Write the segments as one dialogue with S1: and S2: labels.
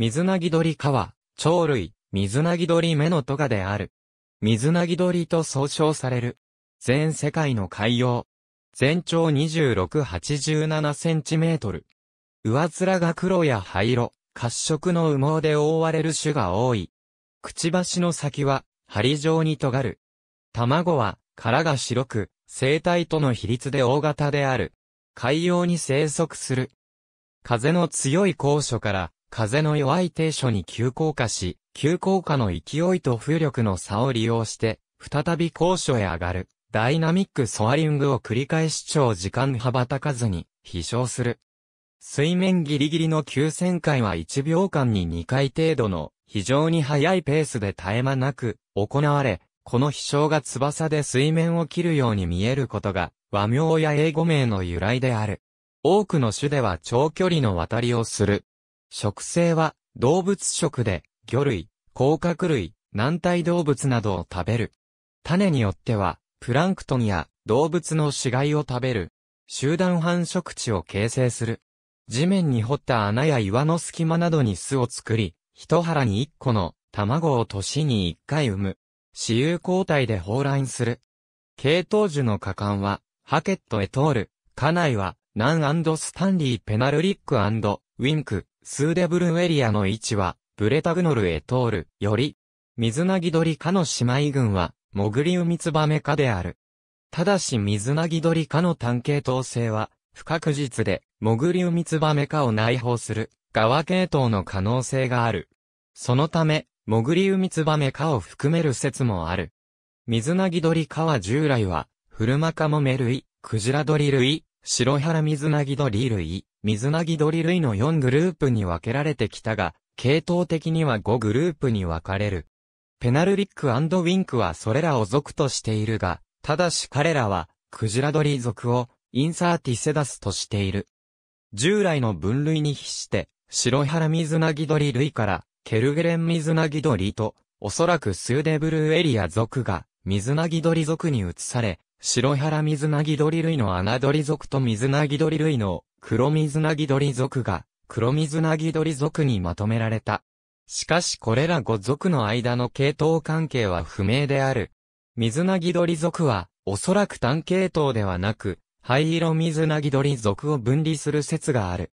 S1: 水なぎ鳥川、は、鳥類、水なぎ鳥目のトガである。水なぎ鳥と総称される。全世界の海洋。全長2687センチメートル。上面が黒や灰色、褐色の羽毛で覆われる種が多い。くちばしの先は、針状に尖る。卵は、殻が白く、生態との比率で大型である。海洋に生息する。風の強い高所から風の弱い低所に急降下し、急降下の勢いと風力の差を利用して、再び高所へ上がる。ダイナミックソアリングを繰り返し長時間羽ばたかずに、飛翔する。水面ギリギリの急旋回は1秒間に2回程度の非常に速いペースで絶え間なく行われ、この飛翔が翼で水面を切るように見えることが和名や英語名の由来である。多くの種では長距離の渡りをする食性は動物食で魚類、甲殻類、軟体動物などを食べる。種によってはプランクトンや動物の死骸を食べる。集団繁殖地を形成する。地面に掘った穴や岩の隙間などに巣を作り、一腹に一個の卵を年に一回産む。私有交代で放卵する。系統樹の果敢は、ハケット・エトール、家内は、ナンスタンリー・ペナルリックウィンク、スーデブルンエリアの位置は、ブレタグノルへ通る、より、水なぎ鳥科の姉妹群は、モグリウミツバメ科である。ただし水なぎ鳥科の単系統性は、不確実で、モグリウミツバメ科を内包する、側系統の可能性がある。そのため、モグリウミツバメ科を含める説もある。水なぎ鳥科は従来は、フルマカモメ類、クジラ鳥類、白原水なぎ鳥類、水なぎ鳥類の4グループに分けられてきたが、系統的には5グループに分かれる。ペナルリックウィンクはそれらを属としているが、ただし彼らは、クジラ鳥属を、インサーティセダスとしている。従来の分類に比して、白原水なぎ鳥類から、ケルゲレン水なぎ鳥と、おそらくスーデブルーエリア属が、水なぎ鳥属に移され、白原水なぎ鳥類の穴鳥属と水なぎ鳥類の黒水なぎ鳥族が、黒水なぎ鳥族にまとめられた。しかしこれら5族の間の系統関係は不明である。水なぎ鳥族は、おそらく単系統ではなく、灰色水なぎ鳥族を分離する説がある。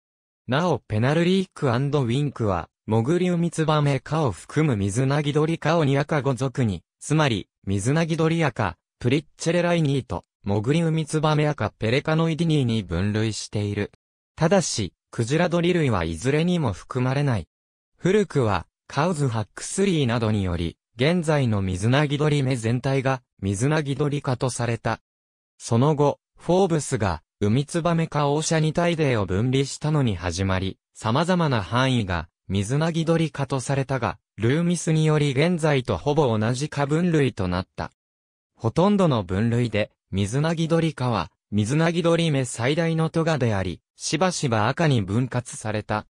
S1: なお、ペナルリークウィンクは、モグリウミツバメ科を含む水なぎ鳥科をニアカ5族に、つまり、水なぎ鳥アカ、プリッチェレライニート、モグリウミツバメアカペレカノイディニーに分類している。ただし、クジラドリ類はいずれにも含まれない。古くは、カウズハックスリーなどにより、現在のミズナギドリ目全体がミズナギドリ化とされた。その後、フォーブスが、ウミツバメカオーシャニタイデーを分離したのに始まり、様々な範囲がミズナギドリ化とされたが、ルーミスにより現在とほぼ同じ下分類となった。ほとんどの分類で、水なぎ鳥科は、水なぎ鳥目最大のトガであり、しばしば赤に分割された。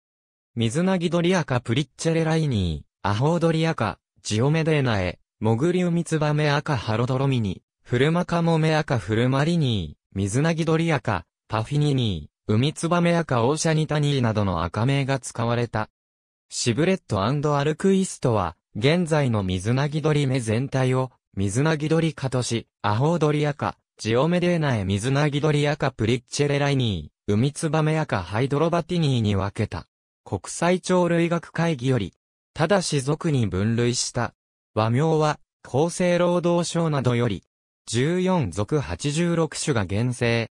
S1: 水なぎ鳥赤プリッチェレライニー、アホウドリ赤、ジオメデーナエ、モグリウミツバメ赤ハロドロミニ、フルマカモメ赤フルマリニー、水なぎ鳥赤、パフィニニー、ウミツバメ赤オーシャニタニーなどの赤名が使われた。シブレットアルクイストは、現在の水なぎ鳥目全体を、水なぎ鳥かとし、アホウドリ赤、ジオメデーナエミズナギドリアカプリッチェレライニー、ウミツバメアカハイドロバティニーに分けた。国際鳥類学会議より、ただし族に分類した。和名は、厚生労働省などより、14属86種が厳正。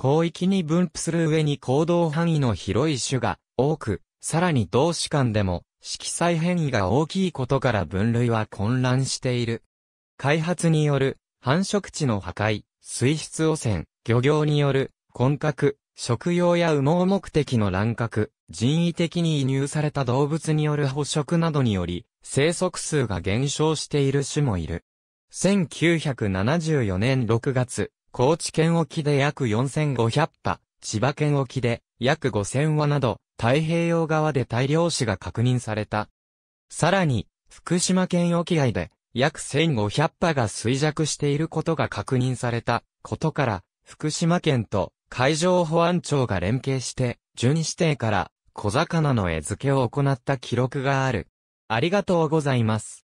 S1: 広域に分布する上に行動範囲の広い種が多く、さらに同士間でも色彩変異が大きいことから分類は混乱している。開発による繁殖地の破壊、水質汚染、漁業による、混獲、食用や羽毛目的の乱獲、人為的に移入された動物による捕食などにより、生息数が減少している種もいる。1974年6月、高知県沖で約4500羽、千葉県沖で約5000羽など、太平洋側で大量死が確認された。さらに、福島県沖合で約1500羽が衰弱していることが確認されたことから、福島県と海上保安庁が連携して、巡視艇から小魚の餌付けを行った記録がある。ありがとうございます。